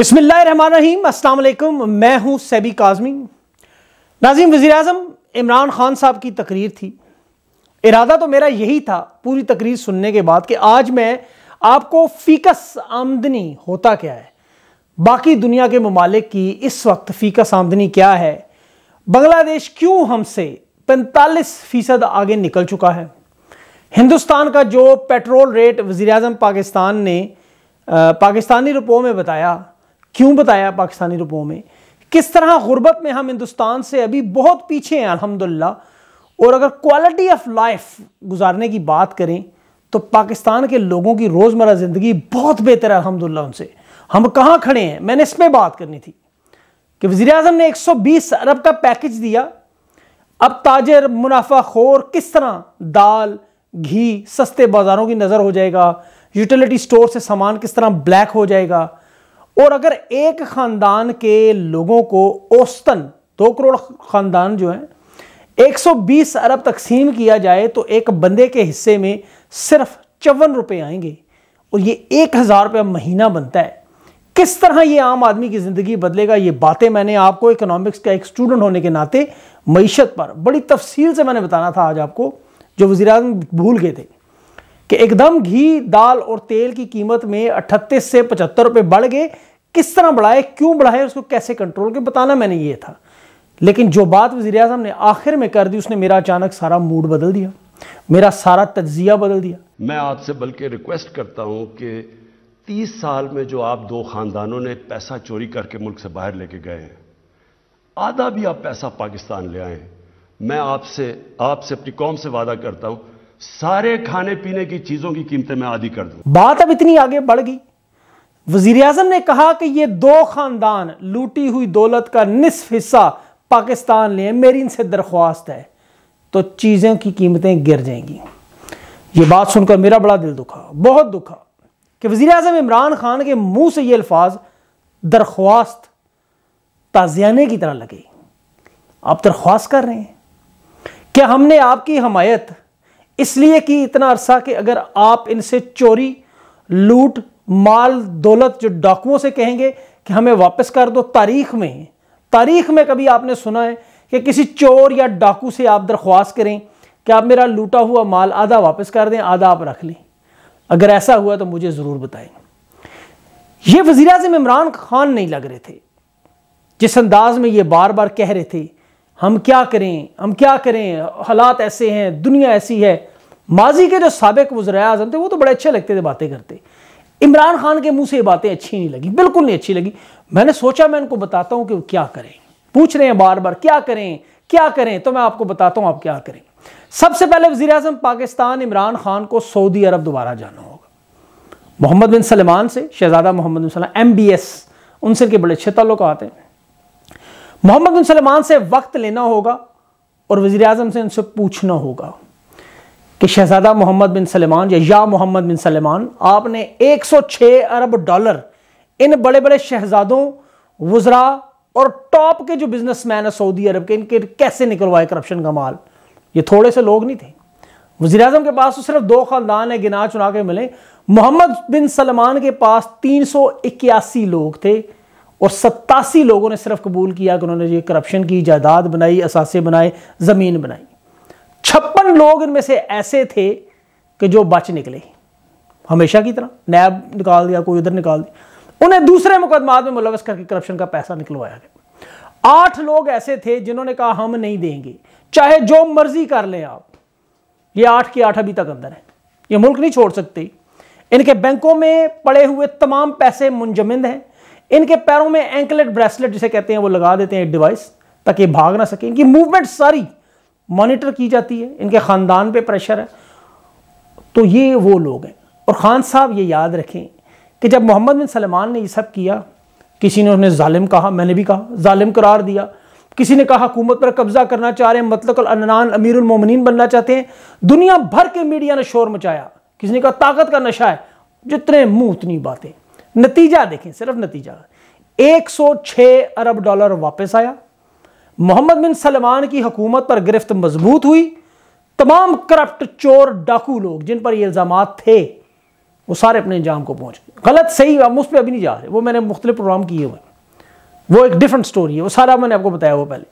बसमीम अल्लाम मैं हूँ सैबी काजमी नाजिम वज़ी अजम इमरान खान साहब की तकरीर थी इरादा तो मेरा यही था पूरी तकरीर सुनने के बाद कि आज मैं आपको फ़ीकस आमदनी होता क्या है बाकी दुनिया के ममालिक की इस वक्त फ़ीकस आमदनी क्या है बांग्लादेश क्यों हमसे पैंतालीस फ़ीसद आगे निकल चुका है हिंदुस्तान का जो पेट्रोल रेट वज़ी अजम पाकिस्तान ने पाकिस्तानी रुपयों में बताया क्यों बताया पाकिस्तानी रुपयों में किस तरह गुर्बत में हम हिंदुस्तान से अभी बहुत पीछे हैं अल्हम्दुलिल्लाह और अगर क्वालिटी ऑफ लाइफ गुजारने की बात करें तो पाकिस्तान के लोगों की रोज़मर्रा ज़िंदगी बहुत बेहतर है अलहमदिल्ला उनसे हम कहाँ खड़े हैं मैंने इस पर बात करनी थी कि वजी अजम ने बीस अरब का पैकेज दिया अब ताजर मुनाफा खोर किस तरह दाल घी सस्ते बाज़ारों की नज़र हो जाएगा यूटिलिटी स्टोर से सामान किस तरह ब्लैक हो जाएगा और अगर एक खानदान के लोगों को औस्तन दो करोड़ खानदान जो हैं 120 अरब तकसीम किया जाए तो एक बंदे के हिस्से में सिर्फ चौवन रुपए आएंगे और ये एक हज़ार रुपया महीना बनता है किस तरह ये आम आदमी की ज़िंदगी बदलेगा ये बातें मैंने आपको इकोनॉमिक्स का एक स्टूडेंट होने के नाते मीशत पर बड़ी तफसील से मैंने बताना था आज आपको जो वजी भूल गए थे कि एकदम घी दाल और तेल की कीमत में अठतीस से पचहत्तर रुपए बढ़ गए किस तरह बढ़ाए क्यों बढ़ाए उसको कैसे कंट्रोल के बताना मैंने ये था लेकिन जो बात वजीर अजम ने आखिर में कर दी उसने मेरा अचानक सारा मूड बदल दिया मेरा सारा तजिया बदल दिया मैं आपसे बल्कि रिक्वेस्ट करता हूँ कि तीस साल में जो आप दो खानदानों ने पैसा चोरी करके मुल्क से बाहर लेके गए हैं आधा भी आप पैसा पाकिस्तान ले आए मैं आपसे आपसे अपनी कौम से वादा करता हूँ सारे खाने पीने की चीजों की कीमतें मैं आधी कर दूँ बात अब इतनी आगे बढ़ गई वजीर अजम ने कहा कि ये दो खानदान लूटी हुई दौलत का निसफ हिस्सा पाकिस्तान लें मेरी इनसे दरख्वास्त है तो चीज़ों की कीमतें गिर जाएंगी ये बात सुनकर मेरा बड़ा दिल दुखा बहुत दुखा कि वज़ी अजम इमरान खान के मुंह से ये अल्फाज दरख्वास्त ताजियाने की तरह लगे आप दरख्वास्त कर रहे हैं क्या हमने आपकी हमायत इसलिए कि इतना अरसा कि अगर आप इनसे चोरी लूट माल दौलत जो डाकुओं से कहेंगे कि हमें वापस कर दो तारीख में तारीख में कभी आपने सुना है कि किसी चोर या डाकू से आप दरख्वास्त करें कि आप मेरा लूटा हुआ माल आधा वापस कर दें आधा आप रख लें अगर ऐसा हुआ तो मुझे ज़रूर बताएं ये वज़ी अजम इमरान खान नहीं लग रहे थे जिस अंदाज में ये बार बार कह रहे थे हम क्या करें हम क्या करें हालात ऐसे हैं दुनिया ऐसी है माजी के जो सबक वजरा अजम थे वो तो बड़े अच्छे लगते थे बातें करते इमरान खान के मुंह से ये बातें अच्छी नहीं लगी बिल्कुल नहीं अच्छी लगी मैंने सोचा मैं इनको बताता हूं कि क्या करें पूछ रहे हैं बार बार क्या करें क्या करें तो मैं आपको बताता हूं आप क्या करें सबसे पहले वजी अजम पाकिस्तान इमरान खान को सऊदी अरब दोबारा जाना होगा मोहम्मद बिन सलमान से शहजादा Mohammed bin Salman M B S उनसे के बड़े अच्छे तल्लुक आते हैं मोहम्मद बिन सलमान से वक्त लेना होगा और वजी अजम से उनसे पूछना होगा कि शहजादा मोहम्मद बिन सलेमान या या मोहम्मद बिन सलेमान आपने 106 अरब डॉलर इन बड़े बड़े शहजादों वजरा और टॉप के जो बिजनेसमैन है सऊदी अरब के इनके कैसे निकलवाए करप्शन का माल ये थोड़े से लोग नहीं थे वजी अजम के पास तो सिर्फ दो खानदान है गिना चुना के मिले मोहम्मद बिन सलमान के पास तीन सौ इक्यासी लोग थे और सत्तासी लोगों ने सिर्फ कबूल किया कि उन्होंने ये करप्शन की जायदाद बनाई असासे बनाए ज़मीन बनाई छप्पन लोग इनमें से ऐसे थे कि जो बच निकले हमेशा की तरह नैब निकाल दिया कोई उधर निकाल दिया उन्हें दूसरे मुकदमात में मुलवस करके करप्शन का पैसा निकलवाया गया आठ लोग ऐसे थे जिन्होंने कहा हम नहीं देंगे चाहे जो मर्जी कर लें आप ये आठ की आठ अभी तक अंदर है ये मुल्क नहीं छोड़ सकते इनके बैंकों में पड़े हुए तमाम पैसे मुंजमिंद हैं इनके पैरों में एंकलेट ब्रेसलेट जिसे कहते हैं वो लगा देते हैं एक डिवाइस ताकि भाग ना सके इनकी मूवमेंट सारी मॉनिटर की जाती है इनके ख़ानदान पे प्रेशर है तो ये वो लोग हैं और ख़ान साहब ये याद रखें कि जब मोहम्मद बिन सलमान ने ये सब किया किसी ने उन्हें ालिम कहा मैंने भी कहा ालिम करार दिया किसी ने कहा हुकूमत पर कब्जा करना चाह रहे हैं मतलब अनान अमीरमिन बनना चाहते हैं दुनिया भर के मीडिया ने शोर मचाया किसी ने कहा ताकत का नशा है जितने मुंह उतनी बातें नतीजा देखें सिर्फ नतीजा 106 अरब डॉलर वापस आया मोहम्मद बिन सलमान की हुकूमत पर गिरफ्त मजबूत हुई तमाम करप्ट चोर डाकू लोग जिन पर ये इल्ज़ाम थे वो सारे अपने इंजाम को पहुंच गए गलत सही हम उस पर अभी नहीं जा रहे वो मैंने मुख्तलिफ प्रोग्राम किए हुए वो एक डिफरेंट स्टोरी है वो सारा मैंने आपको बताया हुआ पहले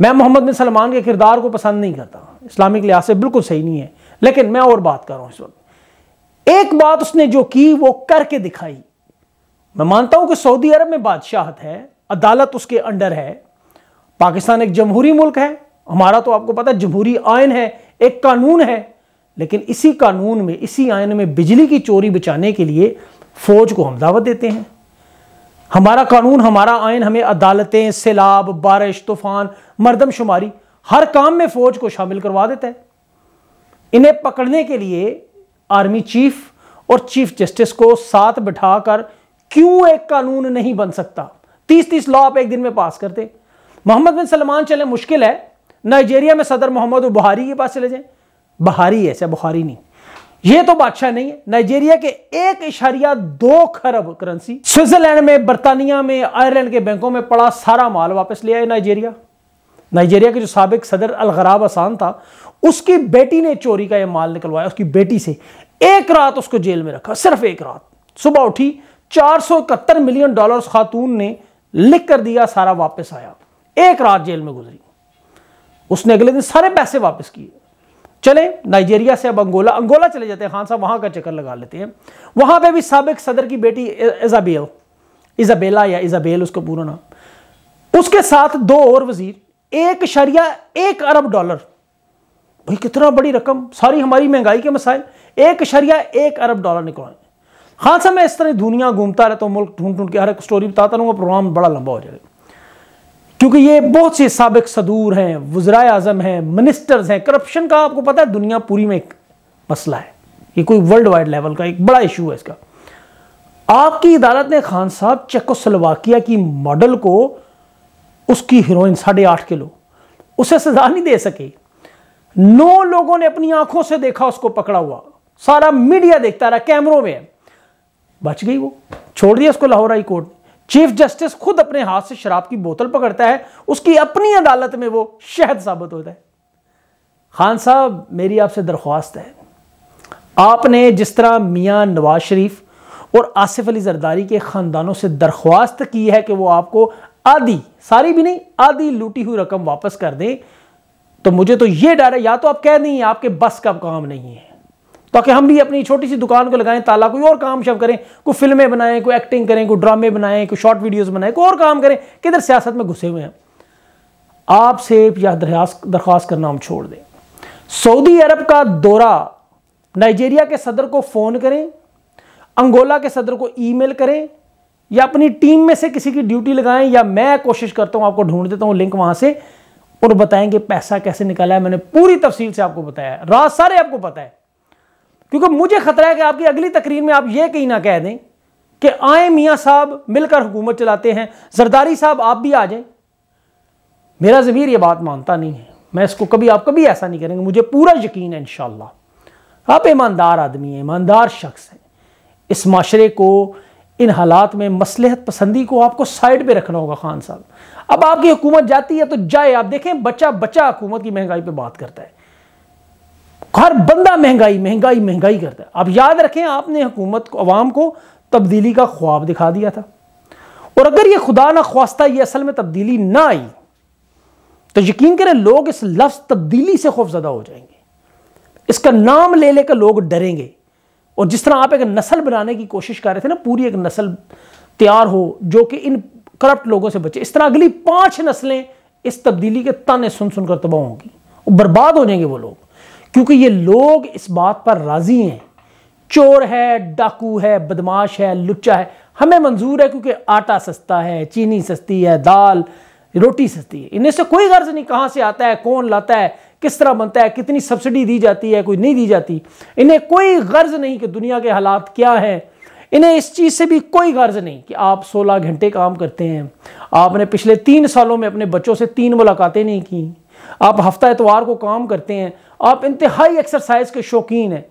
मैं मोहम्मद बिन सलमान के किरदार को पसंद नहीं करता इस्लामिक लिहाज से बिल्कुल सही नहीं है लेकिन मैं और बात कर रहा हूँ इस वक्त एक बात उसने जो की वो करके दिखाई मैं मानता हूं कि सऊदी अरब में बादशाहत है अदालत उसके अंडर है पाकिस्तान एक जमहूरी मुल्क है हमारा तो आपको पता है जमहूरी आयन है एक कानून है लेकिन इसी कानून में इसी आयन में बिजली की चोरी बचाने के लिए फौज को हम दावत देते हैं हमारा कानून हमारा आयन हमें अदालतें सैलाब बारिश तूफान मरदमशुमारी हर काम में फौज को शामिल करवा देता है इन्हें पकड़ने के लिए आर्मी चीफ और चीफ जस्टिस को साथ बिठाकर क्यों एक कानून नहीं बन सकता तीस तीस लॉ आप एक दिन में पास करते मोहम्मद बिन सलमान चले मुश्किल है नाइजेरिया में सदर मोहम्मद बुहारी के पास चले जाए बहारी ऐसे बुहारी नहीं ये तो बादशाह नहीं है नाइजीरिया के एक इशारिया दो खरब करेंसी स्विट्जरलैंड में बर्तानिया में आयरलैंड के बैंकों में पड़ा सारा माल वापस ले आए नाइजीरिया नाइजीरिया के जो सबक सदर अलगराब आसान था उसकी बेटी ने चोरी का यह माल निकलवाया उसकी बेटी से एक रात उसको जेल में रखा सिर्फ एक रात सुबह उठी चार मिलियन डॉलर खातून ने लिख कर दिया सारा वापस आया एक रात जेल में गुजरी उसने अगले दिन सारे पैसे वापस किए चले नाइजीरिया से अब अंगोला अंगोला चले जाते हैं खान साहब वहाँ का चक्कर लगा लेते हैं वहाँ पे भी सबक सदर की बेटी इजाबेल इजाबेला या इजाबेल उसको पूरा नाम उसके साथ दो और वजीर एक शरिया एक अरब डॉलर भाई कितना बड़ी रकम सारी हमारी महंगाई के मसाइल एक शरिया एक अरब डॉलर निकलवाए खान साहब मैं इस तरह दुनिया घूमता रहता हूँ मुल्क ढूंढ ढूंढ के हर एक स्टोरी बताता रहूँगा प्रोग्राम बड़ा लंबा हो जाएगा क्योंकि ये बहुत से सबक सदूर हैं वज्रा आजम हैं मिनिस्टर्स हैं करप्शन का आपको पता है दुनिया पूरी में एक मसला है ये कोई वर्ल्ड वाइड लेवल का एक बड़ा इशू है इसका आपकी अदालत ने खान साहब सलवाकिया की मॉडल को उसकी हीरोइन साढ़े आठ किलो उसे सजा नहीं दे सके नौ लोगों ने अपनी आंखों से देखा उसको पकड़ा हुआ सारा मीडिया देखता रहा कैमरों में बच गई वो छोड़ दिया उसको Lahore high court chief justice खुद अपने हाथ से शराब की बोतल पकड़ता है उसकी अपनी अदालत में वो शहद साबित होता है खान साहब मेरी आपसे दरख्वास्त है आपने जिस तरह मियां नवाज शरीफ और आसिफ अली जरदारी के ख़ानदानों से दरख्वास्त की है कि वो आपको आधी सारी भी नहीं आधी लूटी हुई रकम वापस कर दें तो मुझे तो ये डर है या तो आप कह नहीं आपके बस का काम नहीं है ताकि हम भी अपनी छोटी सी दुकान को लगाएं ताला कोई और काम शव करें कोई फिल्में बनाएं कोई एक्टिंग करें कोई ड्रामे बनाएं कोई शॉर्ट वीडियोस बनाएं कोई और काम करें किधर सियासत में घुसे हुए हैं आपसे यह दरख्वास्त करना हम छोड़ दें सऊदी अरब का दौरा नाइजेरिया के सदर को फ़ोन करें अंगोला के सदर को ई करें या अपनी टीम में से किसी की ड्यूटी लगाएं या मैं कोशिश करता हूं आपको ढूंढ देता हूं लिंक वहां से और बताएंगे पैसा कैसे निकाला है मैंने पूरी तफसील से आपको बताया रात सारे आपको पता है क्योंकि मुझे खतरा है कि आपकी अगली तकरीर में आप ये कहीं ना कह दें कि आए मियाँ साहब मिलकर हुकूमत चलाते हैं जरदारी साहब आप भी आ जाएं मेरा ज़मीर ये बात मानता नहीं है मैं इसको कभी आप कभी ऐसा नहीं करेंगे मुझे पूरा यकीन है इन आप ईमानदार आदमी हैं ईमानदार शख्स हैं इस माशरे को इन हालात में मसलहत पसंदी को आपको साइड पर रखना होगा खान साहब अब आपकी हुकूमत जाती है तो जाए आप देखें बच्चा बच्चा हुकूमत की महंगाई पर बात करता है हर बंदा महंगाई महंगाई महंगाई करता है अब याद रखें आपने हुकूमत को आवाम को तब्दीली का ख्वाब दिखा दिया था और अगर ये खुदा ना ख्वास्ता ये असल में तब्दीली ना आई तो यकीन करें लोग इस लफ्ज़ तब्दीली से खौफजदा हो जाएंगे इसका नाम ले लेकर लोग डरेंगे और जिस तरह आप एक नस्ल बनाने की कोशिश कर रहे थे ना पूरी एक नस्ल तैयार हो जो कि इन करप्ट लोगों से बचे इस तरह अगली पांच नस्लें इस तब्दीली के ताने सुन सुनकर तबाह होंगी बर्बाद हो जाएंगे वो लोग क्योंकि ये लोग इस बात पर राजी हैं चोर है डाकू है बदमाश है लुच्चा है हमें मंजूर है क्योंकि आटा सस्ता है चीनी सस्ती है दाल रोटी सस्ती है इनमें से कोई गर्ज नहीं कहाँ से आता है कौन लाता है किस तरह बनता है कितनी सब्सिडी दी जाती है कोई नहीं दी जाती इन्हें कोई गर्ज नहीं कि दुनिया के हालात क्या हैं इन्हें इस चीज़ से भी कोई गर्ज नहीं कि आप 16 घंटे काम करते हैं आपने पिछले तीन सालों में अपने बच्चों से तीन मुलाकातें नहीं की आप हफ्ता एतवार को काम करते हैं आप इंतहाई एक्सरसाइज के शौकीन हैं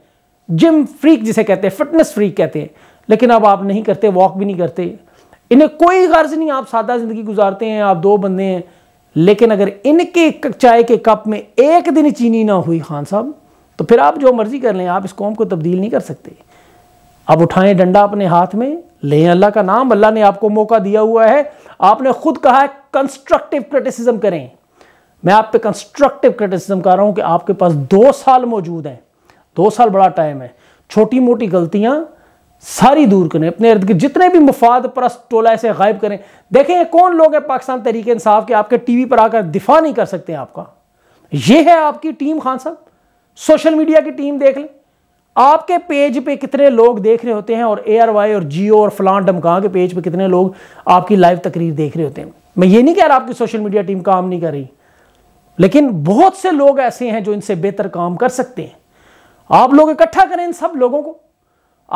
जिम फ्रीक जिसे कहते हैं फिटनेस फ्रीक कहते हैं लेकिन अब आप नहीं करते वॉक भी नहीं करते इन्हें कोई गर्ज नहीं आप सादा ज़िंदगी गुजारते हैं आप दो बंदे हैं लेकिन अगर इनके चाय के कप में एक दिन चीनी ना हुई खान साहब तो फिर आप जो मर्ज़ी कर लें आप इस कौम को तब्दील नहीं कर सकते अब उठाएं डंडा अपने हाथ में लें अल्लाह का नाम अल्लाह ने आपको मौका दिया हुआ है आपने खुद कहा है कंस्ट्रक्टिव क्रिटिसिज्म करें मैं आप पे कंस्ट्रक्टिव क्रिटिसिज्म कर रहा हूं कि आपके पास दो साल मौजूद हैं दो साल बड़ा टाइम है छोटी मोटी गलतियां सारी दूर करें अपने इर्द गिर्द जितने भी मुफाद परस्त टोला ऐसे गायब करें देखें कौन लोग हैं पाकिस्तान तरीके इंसाफ के आपके टीवी पर आकर दिफा नहीं कर सकते आपका यह है आपकी टीम खान साहब सोशल मीडिया की टीम देख लें आपके पेज पे कितने लोग देख रहे होते हैं और ए आर वाई और जियो और फलान डमका के पेज पे कितने लोग आपकी लाइव तकरीर देख रहे होते हैं मैं ये नहीं कह रहा आपकी सोशल मीडिया टीम काम नहीं कर रही लेकिन बहुत से लोग ऐसे हैं जो इनसे बेहतर काम कर सकते हैं आप लोग इकट्ठा करें इन सब लोगों को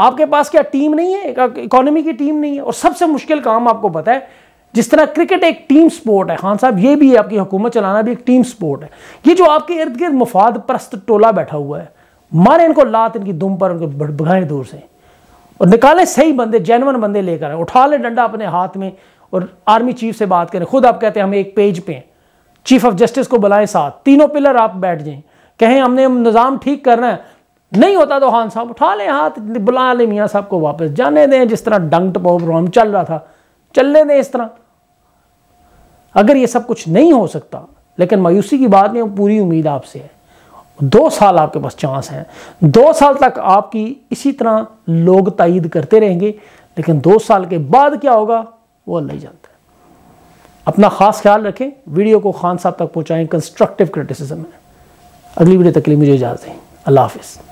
आपके पास क्या टीम नहीं है इकोनॉमी की टीम नहीं है और सबसे मुश्किल काम आपको पता है जिस तरह क्रिकेट एक टीम स्पोर्ट है खान साहब ये भी है आपकी हुकूमत चलाना भी एक टीम स्पोर्ट है ये जो आपके इर्द गिर्द मुफाद परस्त टोला बैठा हुआ है मारे इनको लात इनकी दुम पर उनको भगाए दूर से और निकाले सही बंदे जैनवन बंदे लेकर आए उठा ले डंडा अपने हाथ में और आर्मी चीफ से बात करें खुद आप कहते हैं हम एक पेज पे हैं चीफ ऑफ जस्टिस को बुलाएं साथ तीनों पिलर आप बैठ जाएं कहें हमने निज़ाम ठीक करना है नहीं होता तो खान साहब उठा लें हाथ बुला लें मियाँ साहब को वापस जाने दें जिस तरह डंग प्रोग्राम चल रहा था चलने दें इस तरह अगर ये सब कुछ नहीं हो सकता लेकिन मायूसी की बात नहीं पूरी उम्मीद आपसे है दो साल आपके पास चांस हैं दो साल तक आपकी इसी तरह लोग तइद करते रहेंगे लेकिन दो साल के बाद क्या होगा वो अल्लाह जानता अपना खास ख्याल रखें वीडियो को खान साहब तक पहुँचाएँ कंस्ट्रक्टिव क्रिटिसिज्म है अगली वीडियो तक के लिए मुझे इजाज़त दें अल्लाह हाफिज़